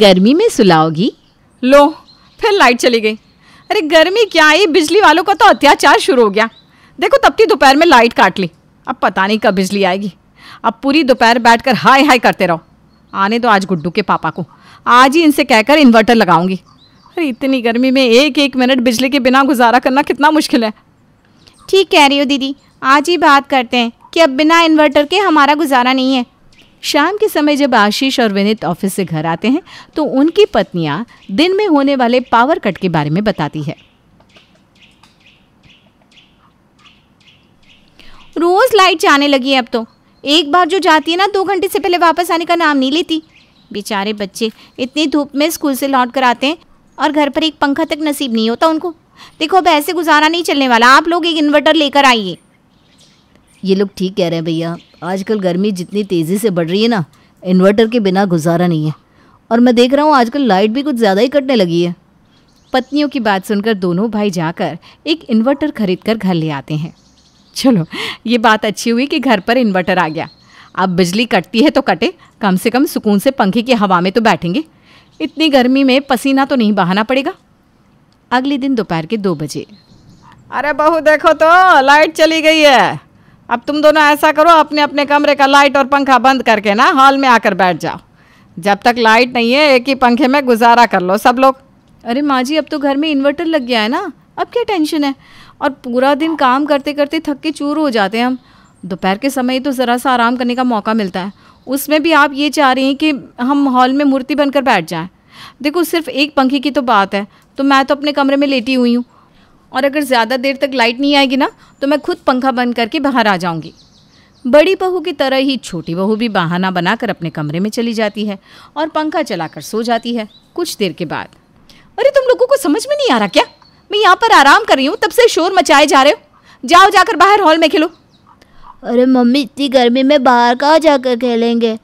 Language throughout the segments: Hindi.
गर्मी में सुलाओगी लो फिर लाइट चली गई अरे गर्मी क्या आई बिजली वालों का तो अत्याचार शुरू हो गया देखो तपती दोपहर में लाइट काट ली अब पता नहीं कब बिजली आएगी अब पूरी दोपहर बैठकर हाय हाय करते रहो आने दो आज गुड्डू के पापा को आज ही इनसे कहकर इन्वर्टर लगाऊंगी अरे इतनी गर्मी में एक एक मिनट बिजली के बिना गुजारा करना कितना मुश्किल है ठीक कह रही हो दीदी आज ही बात करते हैं कि अब बिना इन्वर्टर के हमारा गुजारा नहीं है शाम के समय जब आशीष और विनीत ऑफिस से घर आते हैं तो उनकी पत्नियां दिन में होने वाले पावर कट के बारे में बताती है रोज लाइट जाने लगी है अब तो एक बार जो जाती है ना दो घंटे से पहले वापस आने का नाम नहीं लेती बेचारे बच्चे इतनी धूप में स्कूल से लौट कर आते हैं और घर पर एक पंखा तक नसीब नहीं होता उनको देखो अब ऐसे गुजारा नहीं चलने वाला आप लोग एक इन्वर्टर लेकर आइए ये लोग ठीक कह रहे हैं भैया आजकल गर्मी जितनी तेज़ी से बढ़ रही है ना इन्वर्टर के बिना गुजारा नहीं है और मैं देख रहा हूँ आजकल लाइट भी कुछ ज़्यादा ही कटने लगी है पत्नियों की बात सुनकर दोनों भाई जाकर एक इन्वर्टर खरीद कर घर ले आते हैं चलो ये बात अच्छी हुई कि घर पर इन्वर्टर आ गया अब बिजली कटती है तो कटे कम से कम सुकून से पंखे की हवा में तो बैठेंगे इतनी गर्मी में पसीना तो नहीं बहाना पड़ेगा अगले दिन दोपहर के दो बजे अरे बहू देखो तो लाइट चली गई है अब तुम दोनों ऐसा करो अपने अपने कमरे का लाइट और पंखा बंद करके ना हॉल में आकर बैठ जाओ जब तक लाइट नहीं है एक ही पंखे में गुजारा कर लो सब लोग अरे माँ जी अब तो घर में इन्वर्टर लग गया है ना अब क्या टेंशन है और पूरा दिन काम करते करते थक के चूर हो जाते हैं हम दोपहर के समय तो ज़रा सा आराम करने का मौका मिलता है उसमें भी आप ये चाह रही हैं कि हम हॉल में मूर्ति बनकर बैठ जाएं देखो सिर्फ एक पंखे की तो बात है तो मैं तो अपने कमरे में लेटी हुई हूँ और अगर ज़्यादा देर तक लाइट नहीं आएगी ना तो मैं खुद पंखा बंद करके बाहर आ जाऊँगी बड़ी बहू की तरह ही छोटी बहू भी बहाना बनाकर अपने कमरे में चली जाती है और पंखा चलाकर सो जाती है कुछ देर के बाद अरे तुम लोगों को समझ में नहीं आ रहा क्या मैं यहाँ पर आराम कर रही हूँ तब से शोर मचाए जा रहे हो जाओ जाकर बाहर हॉल में खेलो अरे मम्मी इतनी गर्मी में बाहर कहाँ जाकर खेलेंगे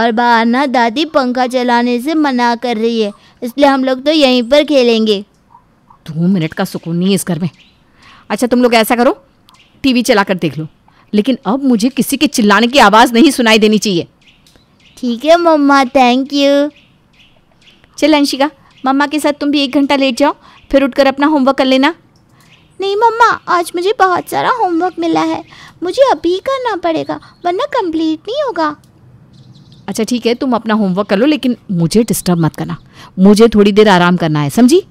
और बाहर ना दादी पंखा चलाने से मना कर रही है इसलिए हम लोग तो यहीं पर खेलेंगे दो मिनट का सुकून नहीं है इस घर में अच्छा तुम लोग ऐसा करो टीवी चला कर देख लो लेकिन अब मुझे किसी के चिल्लाने की आवाज़ नहीं सुनाई देनी चाहिए ठीक है मम्मा थैंक यू चल अंशिका मम्मा के साथ तुम भी एक घंटा लेट जाओ फिर उठकर अपना होमवर्क कर लेना नहीं मम्मा आज मुझे बहुत सारा होमवर्क मिला है मुझे अभी करना पड़ेगा वरना कंप्लीट नहीं होगा अच्छा ठीक है तुम अपना होमवर्क कर लो लेकिन मुझे डिस्टर्ब मत करना मुझे थोड़ी देर आराम करना है समझी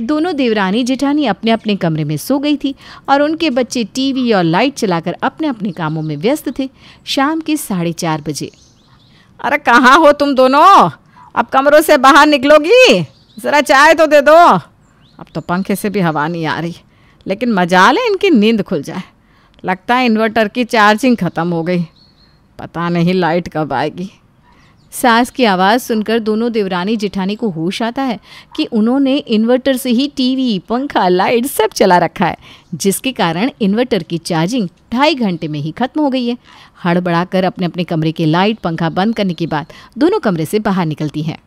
दोनों देवरानी जेठानी अपने अपने कमरे में सो गई थी और उनके बच्चे टीवी और लाइट चलाकर अपने अपने कामों में व्यस्त थे शाम के साढ़े चार बजे अरे कहाँ हो तुम दोनों अब कमरों से बाहर निकलोगी ज़रा चाय तो दे दो अब तो पंखे से भी हवा नहीं आ रही लेकिन मजा ले इनकी नींद खुल जाए लगता है इन्वर्टर की चार्जिंग ख़त्म हो गई पता नहीं लाइट कब आएगी सास की आवाज़ सुनकर दोनों देवरानी जिठानी को होश आता है कि उन्होंने इन्वर्टर से ही टीवी पंखा लाइट सब चला रखा है जिसके कारण इन्वर्टर की चार्जिंग ढाई घंटे में ही खत्म हो गई है हड़बड़ा कर अपने अपने कमरे के लाइट पंखा बंद करने के बाद दोनों कमरे से बाहर निकलती है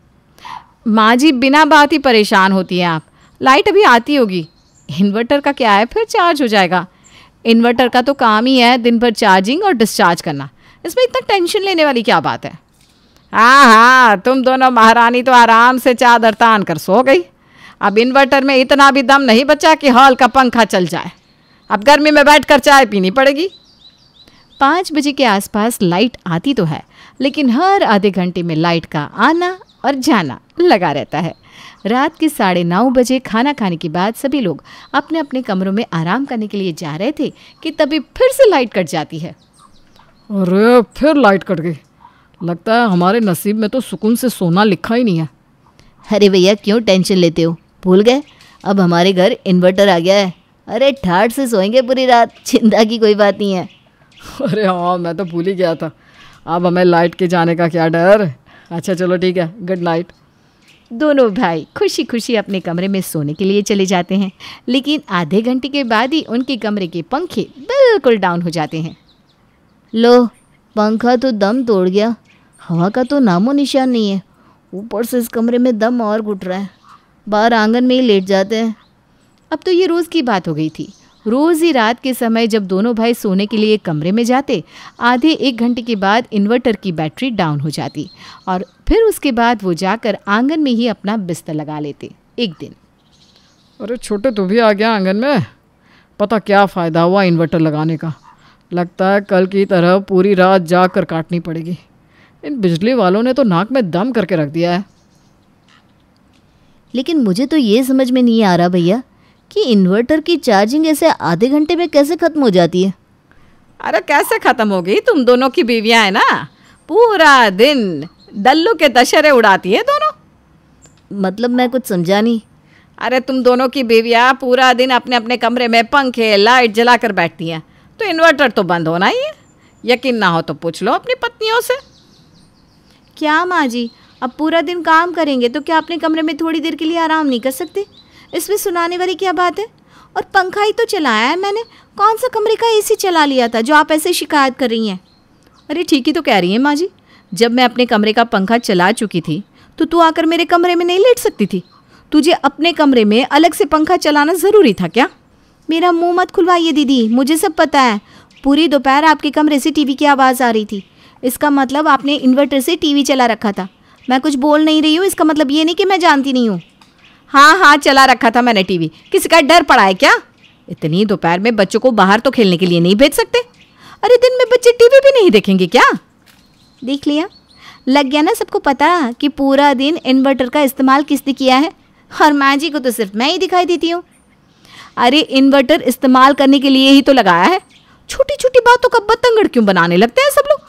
माँ जी बिना बात ही परेशान होती है आप लाइट अभी आती होगी इन्वर्टर का क्या है फिर चार्ज हो जाएगा इन्वर्टर का तो काम ही है दिन भर चार्जिंग और डिस्चार्ज करना इसमें इतना टेंशन लेने वाली क्या बात है हाँ हाँ तुम दोनों महारानी तो आराम से चादर तान कर सो गई अब इन्वर्टर में इतना भी दम नहीं बचा कि हॉल का पंखा चल जाए अब गर्मी में बैठकर चाय पीनी पड़ेगी पाँच बजे के आसपास लाइट आती तो है लेकिन हर आधे घंटे में लाइट का आना और जाना लगा रहता है रात के साढ़े नौ बजे खाना खाने के बाद सभी लोग अपने अपने कमरों में आराम करने के लिए जा रहे थे कि तभी फिर से लाइट कट जाती है अरे फिर लाइट कट गई लगता है हमारे नसीब में तो सुकून से सोना लिखा ही नहीं है अरे भैया क्यों टेंशन लेते हो भूल गए अब हमारे घर इन्वर्टर आ गया है अरे ठाठ से सोएंगे पूरी रात चिंता की कोई बात नहीं है अरे हाँ मैं तो भूल ही गया था अब हमें लाइट के जाने का क्या डर अच्छा चलो ठीक है गुड नाइट दोनों भाई खुशी खुशी अपने कमरे में सोने के लिए चले जाते हैं लेकिन आधे घंटे के बाद ही उनके कमरे के पंखे बिल्कुल डाउन हो जाते हैं लो पंखा तो दम तोड़ गया हवा का तो नामो निशान नहीं है ऊपर से इस कमरे में दम और घुट रहा है बाहर आंगन में ही लेट जाते हैं अब तो ये रोज़ की बात हो गई थी रोज़ ही रात के समय जब दोनों भाई सोने के लिए कमरे में जाते आधे एक घंटे के बाद इन्वर्टर की बैटरी डाउन हो जाती और फिर उसके बाद वो जाकर आंगन में ही अपना बिस्तर लगा लेते एक दिन अरे छोटे तू भी आ गया आंगन में पता क्या फ़ायदा हुआ इन्वर्टर लगाने का लगता है कल की तरह पूरी रात कर काटनी पड़ेगी इन बिजली वालों ने तो नाक में दम करके रख दिया है लेकिन मुझे तो ये समझ में नहीं आ रहा भैया कि इन्वर्टर की चार्जिंग ऐसे आधे घंटे में कैसे ख़त्म हो जाती है अरे कैसे ख़त्म होगी तुम दोनों की बीवियाँ हैं ना पूरा दिन डल्लू के दशहरे उड़ाती है दोनों मतलब मैं कुछ समझा नहीं अरे तुम दोनों की बीवियाँ पूरा दिन अपने अपने कमरे में पंखे लाइट जला कर बैठती हैं तो इन्वर्टर तो बंद होना ही है यकीन ना हो तो पूछ लो अपनी पत्नियों से क्या माँ जी अब पूरा दिन काम करेंगे तो क्या अपने कमरे में थोड़ी देर के लिए आराम नहीं कर सकते इसमें सुनाने वाली क्या बात है और पंखा ही तो चलाया है मैंने कौन सा कमरे का एसी चला लिया था जो आप ऐसे शिकायत कर रही हैं अरे ठीक ही तो कह रही हैं माँ जी जब मैं अपने कमरे का पंखा चला चुकी थी तो तू आकर मेरे कमरे में नहीं लेट सकती थी तुझे अपने कमरे में अलग से पंखा चलाना ज़रूरी था क्या मेरा मुंह मत खुलवाइए दीदी मुझे सब पता है पूरी दोपहर आपके कमरे से टीवी की आवाज़ आ रही थी इसका मतलब आपने इन्वर्टर से टीवी चला रखा था मैं कुछ बोल नहीं रही हूँ इसका मतलब ये नहीं कि मैं जानती नहीं हूँ हाँ हाँ चला रखा था मैंने टीवी किसी का डर पड़ा है क्या इतनी दोपहर में बच्चों को बाहर तो खेलने के लिए नहीं भेज सकते अरे दिन में बच्चे टीवी भी नहीं देखेंगे क्या देख लिया लग गया ना सबको पता कि पूरा दिन इन्वर्टर का इस्तेमाल किसने किया है और माँ जी को तो सिर्फ मैं ही दिखाई देती हूँ अरे इन्वर्टर इस्तेमाल करने के लिए ही तो लगाया है छोटी छोटी बातों का बतंगड़ क्यों बनाने लगते हैं सब लोग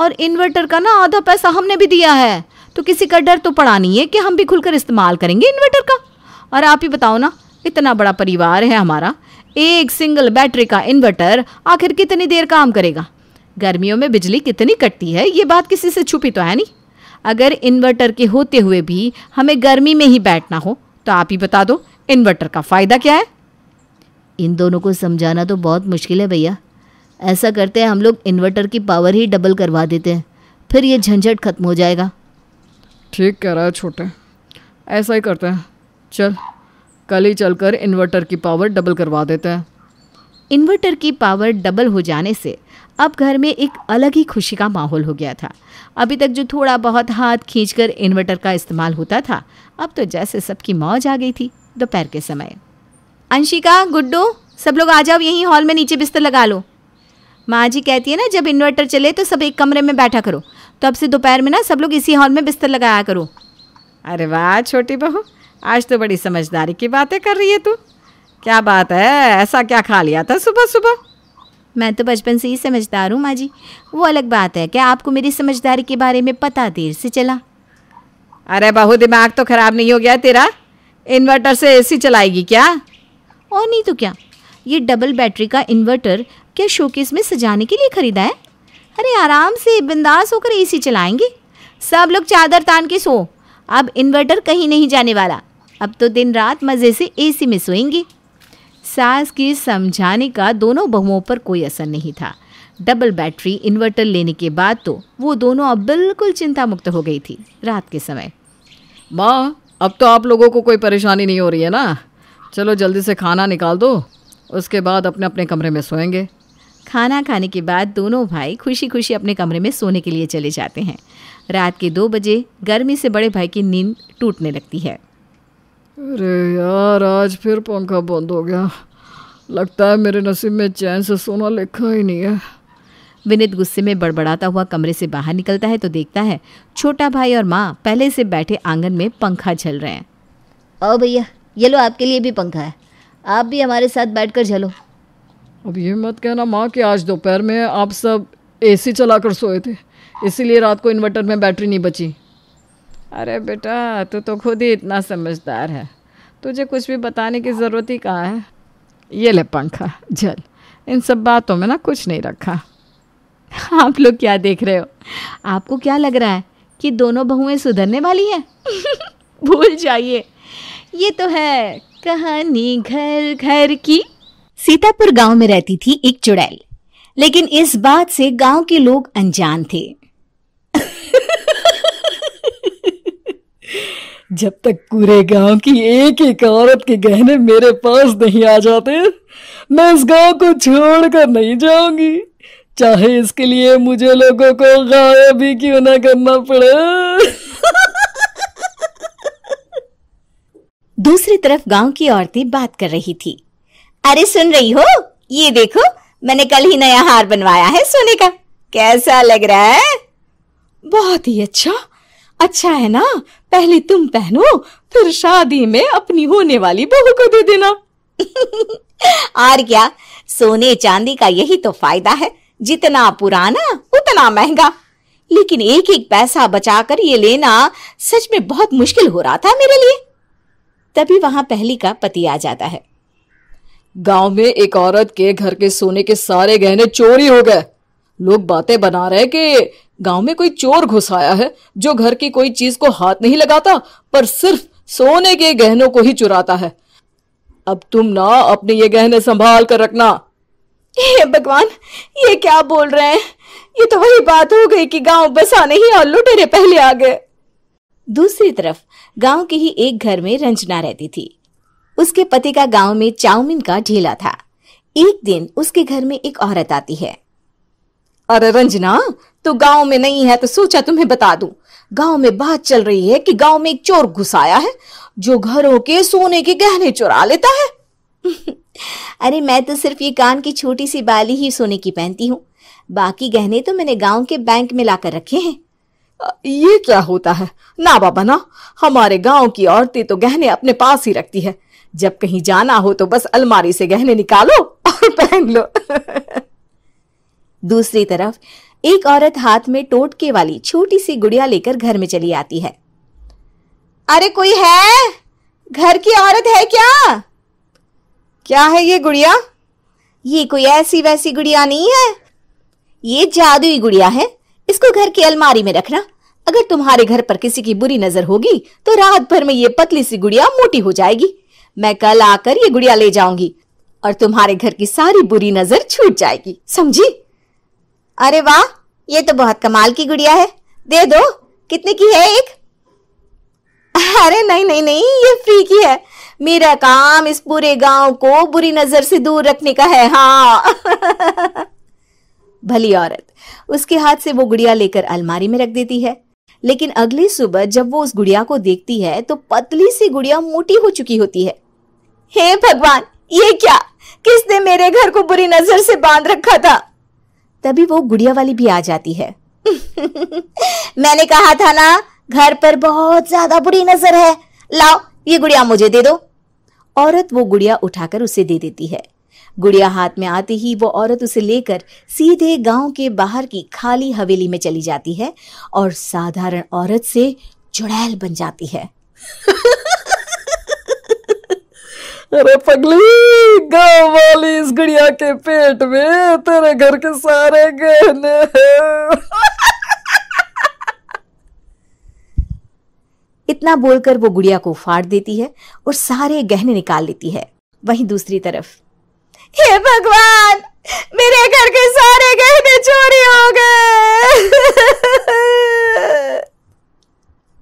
और इन्वर्टर का ना आधा पैसा हमने भी दिया है तो किसी का डर तो पड़ा नहीं है कि हम भी खुलकर इस्तेमाल करेंगे इन्वर्टर का और आप ही बताओ ना इतना बड़ा परिवार है हमारा एक सिंगल बैटरी का इन्वर्टर आखिर कितनी देर काम करेगा गर्मियों में बिजली कितनी कटती है ये बात किसी से छुपी तो है नहीं अगर इन्वर्टर के होते हुए भी हमें गर्मी में ही बैठना हो तो आप ही बता दो इन्वर्टर का फ़ायदा क्या है इन दोनों को समझाना तो बहुत मुश्किल है भैया ऐसा करते हैं हम लोग इन्वर्टर की पावर ही डबल करवा देते हैं फिर ये झंझट ख़त्म हो जाएगा ठीक कह रहा है छोटे ऐसा ही करते हैं चल कल ही चलकर इन्वर्टर की पावर डबल करवा देते हैं इन्वर्टर की पावर डबल हो जाने से अब घर में एक अलग ही खुशी का माहौल हो गया था अभी तक जो थोड़ा बहुत हाथ खींचकर इन्वर्टर का इस्तेमाल होता था अब तो जैसे सबकी मौज आ गई थी दोपहर के समय अंशिका गुड्डू सब लोग आ जाओ यहीं हॉल में नीचे बिस्तर लगा लो माँ जी कहती है ना जब इन्वर्टर चले तो सब एक कमरे में बैठा करो तो अब से दोपहर में ना सब लोग इसी हॉल में बिस्तर लगाया करो अरे वाह छोटी बहू आज तो बड़ी समझदारी की बातें कर रही है तू क्या बात है ऐसा क्या खा लिया था सुबह सुबह मैं तो बचपन से ही समझदार हूँ माँ जी वो अलग बात है क्या आपको मेरी समझदारी के बारे में पता देर से चला अरे बहू दिमाग तो ख़राब नहीं हो गया तेरा इन्वर्टर से एसी चलाएगी क्या और नहीं तो क्या ये डबल बैटरी का इन्वर्टर क्या शोकेस में सजाने के लिए ख़रीदा है अरे आराम से बिंदास होकर एसी चलाएंगे सब लोग चादर तान के सो अब इन्वर्टर कहीं नहीं जाने वाला अब तो दिन रात मज़े से एसी में सोएंगे सास के समझाने का दोनों बहुओं पर कोई असर नहीं था डबल बैटरी इन्वर्टर लेने के बाद तो वो दोनों अब बिल्कुल चिंता मुक्त हो गई थी रात के समय माँ अब तो आप लोगों को कोई परेशानी नहीं हो रही है ना चलो जल्दी से खाना निकाल दो उसके बाद अपने अपने कमरे में सोएंगे खाना खाने के बाद दोनों भाई खुशी खुशी अपने कमरे में सोने के लिए चले जाते हैं रात के दो बजे गर्मी से बड़े भाई की नींद टूटने लगती है अरे यार आज फिर पंखा बंद हो गया लगता है मेरे नसीब में चैन से सोना लिखा ही नहीं है विनित गुस्से में बड़बड़ाता हुआ कमरे से बाहर निकलता है तो देखता है छोटा भाई और माँ पहले से बैठे आंगन में पंखा झल रहे हैं ओ भैया ये लो आपके लिए भी पंखा है आप भी हमारे साथ बैठ कर झलो अब ये मत कहना माँ कि आज दोपहर में आप सब एसी चलाकर सोए थे इसीलिए रात को इन्वर्टर में बैटरी नहीं बची अरे बेटा तू तो खुद ही इतना समझदार है तुझे कुछ भी बताने की ज़रूरत ही कहाँ है ये ले पंखा जल इन सब बातों में ना कुछ नहीं रखा आप लोग क्या देख रहे हो आपको क्या लग रहा है कि दोनों बहुएं सुधरने वाली हैं भूल जाइए ये तो है कहानी घर घर की सीतापुर गांव में रहती थी एक चुड़ैल लेकिन इस बात से गांव के लोग अनजान थे जब तक पूरे गांव की एक एक औरत के गहने मेरे पास नहीं आ जाते मैं इस गांव को छोड़कर नहीं जाऊंगी चाहे इसके लिए मुझे लोगों को गायब भी क्यों ना करना पड़े दूसरी तरफ गांव की औरतें बात कर रही थी अरे सुन रही हो ये देखो मैंने कल ही नया हार बनवाया है सोने का कैसा लग रहा है बहुत ही अच्छा अच्छा है ना पहले तुम पहनो फिर शादी में अपनी होने वाली बहू को दे देना और क्या सोने चांदी का यही तो फायदा है जितना पुराना उतना महंगा लेकिन एक एक पैसा बचाकर ये लेना सच में बहुत मुश्किल हो रहा था मेरे लिए तभी वहां पहली का पति आ जाता है गांव में एक औरत के घर के सोने के सारे गहने चोरी हो गए लोग बातें बना रहे कि गांव में कोई चोर घुस आया है जो घर की कोई चीज को हाथ नहीं लगाता पर सिर्फ सोने के गहनों को ही चुराता है अब तुम ना अपने ये गहने संभाल कर रखना भगवान ये क्या बोल रहे हैं ये तो वही बात हो गई कि गांव बसाने ही और लुटेरे पहले आ गए दूसरी तरफ गांव के ही एक घर में रंजना रहती थी उसके पति का गांव में चाउमीन का ढीला था एक दिन उसके घर में एक औरत आती है अरे रंजना तो गांव में नहीं है तो सोचा तुम्हें बता दूं गांव में बात चल रही है कि गांव में एक चोर घुसाया है जो घरों के सोने के गहने चुरा लेता है अरे मैं तो सिर्फ ये कान की छोटी सी बाली ही सोने की पहनती हूँ बाकी गहने तो मैंने गांव के बैंक में लाकर रखे हैं ये क्या होता है ना बाबा ना हमारे गांव की औरतें तो गहने अपने पास ही रखती है जब कहीं जाना हो तो बस अलमारी से गहने निकालो और पहन लो दूसरी तरफ एक औरत हाथ में टोटके वाली छोटी सी गुड़िया लेकर घर में चली आती है अरे कोई है घर की औरत है क्या क्या है ये गुड़िया ये कोई ऐसी वैसी गुड़िया नहीं है ये जादुई गुड़िया है इसको घर की अलमारी में रखना अगर तुम्हारे घर पर किसी की बुरी नजर होगी तो रात भर में ये पतली सी गुड़िया मोटी हो जाएगी मैं कल आकर ये गुड़िया ले जाऊंगी और तुम्हारे घर की सारी बुरी नजर छूट जाएगी समझी अरे वाह ये तो बहुत कमाल की गुड़िया है दे दो कितने की है एक अरे नहीं नहीं नहीं ये फ्री की है मेरा काम इस पूरे गांव को बुरी नजर से दूर रखने का है हाँ भली औरत उसके हाथ से वो गुड़िया लेकर अलमारी में रख देती है लेकिन अगली सुबह जब वो उस गुड़िया को देखती है तो पतली सी गुड़िया मोटी हो चुकी होती है हे भगवान ये क्या किसने मेरे घर को बुरी नजर से बांध रखा था तभी वो गुड़िया वाली भी आ जाती है मैंने कहा था ना घर पर बहुत ज्यादा बुरी नजर है लाओ ये गुड़िया मुझे दे दो औरत वो गुड़िया उठाकर उसे दे देती है गुड़िया हाथ में आते ही वो औरत उसे लेकर सीधे गांव के बाहर की खाली हवेली में चली जाती है और साधारण औरत से चुड़ैल बन जाती है अरे पगली गाँव वाली इस गुड़िया के पेट में तेरे घर के सारे गहने इतना बोलकर वो गुड़िया को फाड़ देती है और सारे गहने निकाल लेती है वहीं दूसरी तरफ हे भगवान मेरे घर के सारे गहने चोरी हो गए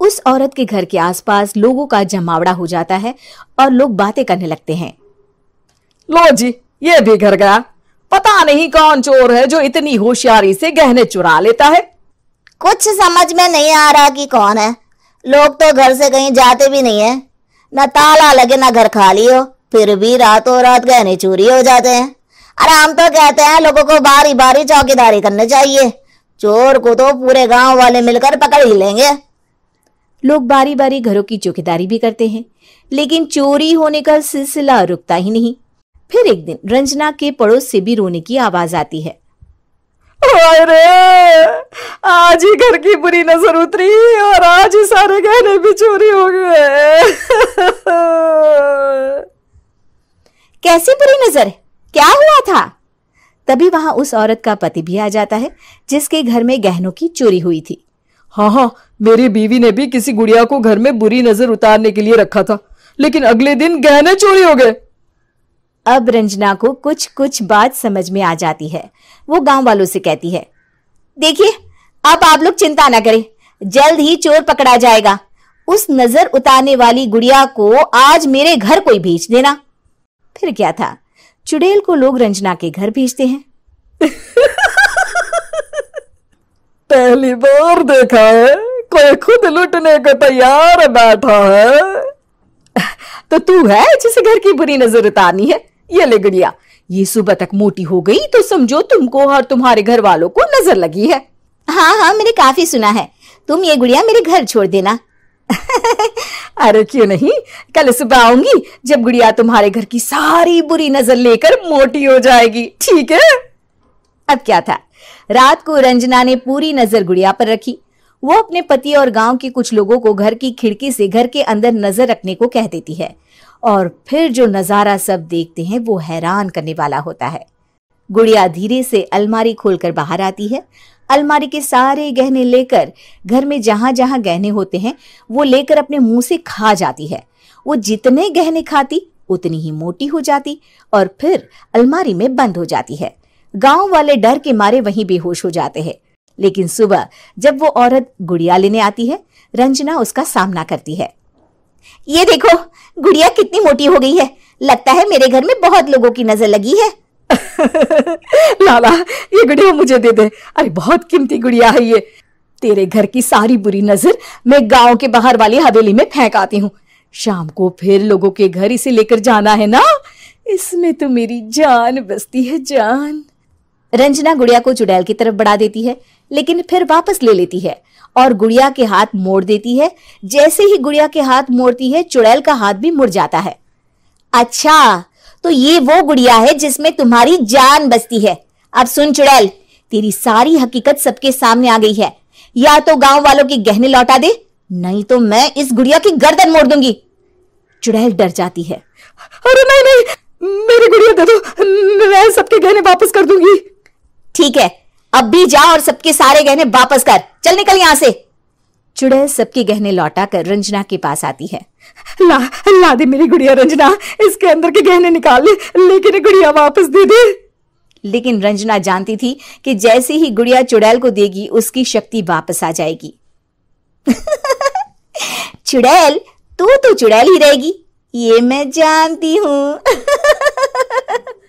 उस औरत के घर के आसपास लोगों का जमावड़ा हो जाता है और लोग बातें करने लगते हैं लो जी ये भी घर गया पता नहीं कौन चोर है जो इतनी होशियारी से गहने चुरा लेता है कुछ समझ में नहीं आ रहा कि कौन है लोग तो घर से कहीं जाते भी नहीं है न ताला लगे ना घर खाली हो फिर भी रातों रात गहने चोरी हो जाते हैं अरे हम तो कहते हैं लोगों को बारी बारी चौकीदारी करनी चाहिए चोर को तो पूरे गांव वाले मिलकर पकड़ ही लेंगे लोग बारी बारी घरों की चौकीदारी भी करते हैं लेकिन चोरी होने का सिलसिला रुकता ही नहीं फिर एक दिन रंजना के पड़ोस से भी रोने की आवाज आती है अरे आज ही घर की बुरी नजर उतरी और आज ही सारे गहने भी चोरी हो गए कैसी बुरी नजर क्या हुआ था तभी वहां उस औरत का पति भी आ जाता है जिसके घर में गहनों की चोरी हुई थी हाँ हाँ मेरी बीवी ने भी किसी गुड़िया को घर में बुरी नजर उतारने के लिए रखा था लेकिन अगले दिन गहने चोरी हो गए अब रंजना को कुछ कुछ बात समझ में आ जाती है वो गांव वालों से कहती है देखिए अब आप लोग चिंता ना करें जल्द ही चोर पकड़ा जाएगा उस नजर उतारने वाली गुड़िया को आज मेरे घर कोई भेज देना फिर क्या था चुड़ैल को लोग रंजना के घर भेजते हैं पहली बार देखा है कोई खुद लुटने को तैयार बैठा है तो तू है जिसे घर की बुरी नजर उतारनी है ये ले गुड़िया ये सुबह तक मोटी हो गई तो समझो तुमको और तुम्हारे घर वालों को नजर लगी है हाँ हाँ मैंने काफी सुना है तुम ये गुड़िया मेरे घर छोड़ देना अरे क्यों नहीं कल सुबह आऊंगी जब गुड़िया तुम्हारे घर की सारी बुरी नजर लेकर मोटी हो जाएगी ठीक है अब क्या था रात को रंजना ने पूरी नजर गुड़िया पर रखी वो अपने पति और गांव के कुछ लोगों को घर की खिड़की से घर के अंदर नजर रखने को कह देती है और फिर जो नजारा सब देखते हैं वो हैरान करने वाला होता है गुड़िया धीरे से अलमारी खोलकर बाहर आती है अलमारी के सारे गहने लेकर घर में जहां जहां गहने होते हैं वो लेकर अपने मुंह से खा जाती है वो जितने गहने खाती उतनी ही मोटी हो जाती और फिर अलमारी में बंद हो जाती है गांव वाले डर के मारे वहीं बेहोश हो जाते हैं लेकिन सुबह जब वो औरत गुड़िया लेने आती है रंजना उसका सामना करती है ये देखो गुड़िया कितनी मोटी हो गई है लगता है मेरे घर में बहुत लोगों की नजर लगी है लाला ये गुड़िया मुझे दे दे अरे बहुत कीमती गुड़िया है ये तेरे घर की सारी बुरी नजर मैं गांव के बाहर वाली हवेली में फेंक आती हूँ शाम को फिर लोगों के घर इसे लेकर जाना है ना इसमें तो मेरी जान बसती है जान रंजना गुड़िया को चुड़ैल की तरफ बढ़ा देती है लेकिन फिर वापस ले लेती है और गुड़िया के हाथ मोड़ देती है जैसे ही गुड़िया के हाथ मोड़ती है चुड़ैल का हाथ भी मुड़ जाता है अच्छा तो ये वो गुड़िया है जिसमें तुम्हारी जान बसती है अब सुन चुड़ैल तेरी सारी हकीकत सबके सामने आ गई है या तो गांव वालों के गहने लौटा दे नहीं तो मैं इस गुड़िया की गर्दन मोड़ दूंगी चुड़ैल डर जाती है अरे नहीं नहीं मेरी गुड़िया दे दो मैं सबके गहने वापस कर दूंगी ठीक है अब भी जा और सबके सारे गहने वापस कर चल निकल यहां से चुड़ैल सबके गहने लौटा कर रंजना के पास आती है ला ला दे मेरी गुड़िया रंजना इसके अंदर के गहने निकाल ले लेकिन गुड़िया वापस दे दे लेकिन रंजना जानती थी कि जैसे ही गुड़िया चुड़ैल को देगी उसकी शक्ति वापस आ जाएगी चुड़ैल तू तो चुड़ैल ही रहेगी ये मैं जानती हूं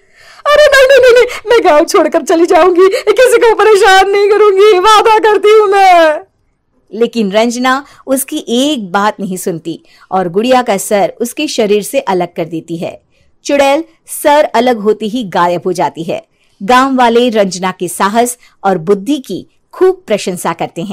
अरे नहीं नहीं नहीं, मैं गांव छोड़कर चली जाऊंगी किसी को परेशान नहीं करूंगी वादा करती हूँ मैं लेकिन रंजना उसकी एक बात नहीं सुनती और गुड़िया का सर उसके शरीर से अलग कर देती है चुड़ैल सर अलग होते ही गायब हो जाती है गांव वाले रंजना के साहस और बुद्धि की खूब प्रशंसा करते हैं